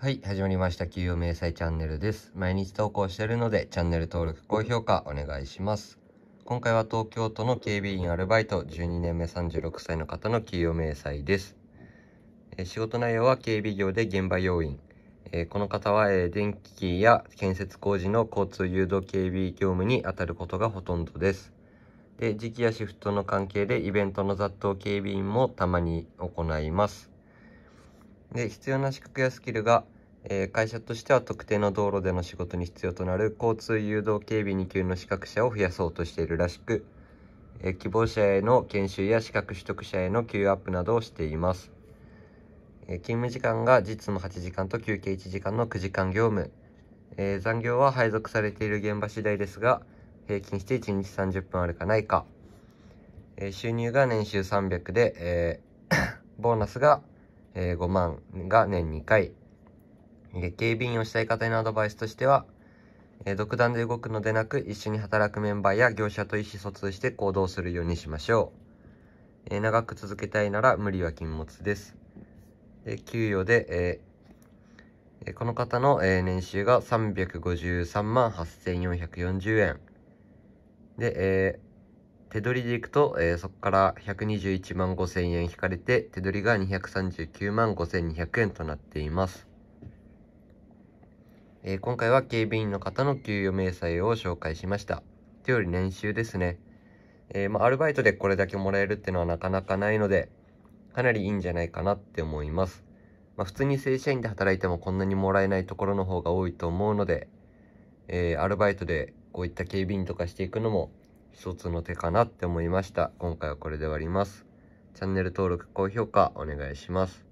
はい、始まりました。給与明細チャンネルです。毎日投稿しているので、チャンネル登録、高評価お願いします。今回は東京都の警備員アルバイト12年目36歳の方の給与明細です。え仕事内容は警備業で現場要員。えこの方は、え電気や建設工事の交通誘導警備業務に当たることがほとんどです。で時期やシフトの関係でイベントの雑踏警備員もたまに行います。で必要な資格やスキルが、えー、会社としては特定の道路での仕事に必要となる交通誘導警備2級の資格者を増やそうとしているらしく、えー、希望者への研修や資格取得者への給与アップなどをしています、えー、勤務時間が実務8時間と休憩1時間の9時間業務、え残業は配属されている現場次第ですが平均して1日30分あるかないか、え収入が年収300で、え ボーナスがえー、5万が年2回。警備員をしたい方へのアドバイスとしては、えー、独断で動くのでなく、一緒に働くメンバーや業者と意思疎通して行動するようにしましょう。えー、長く続けたいなら無理は禁物です。えー、給与で、えー、この方の、え年収が353万8440円。で、え手取りでいくと、えー、そこから121万5千円引かれて、手取りが239万5 200円となっています。えー、今回は警備員の方の給与明細を紹介しました。というより年収ですね。えー、まあ、アルバイトでこれだけもらえるってのはなかなかないので、かなりいいんじゃないかなって思います。まあ、普通に正社員で働いてもこんなにもらえないところの方が多いと思うので、えー、アルバイトでこういった警備員とかしていくのも一つの手かなって思いました。今回はこれで終わります。チャンネル登録、高評価お願いします。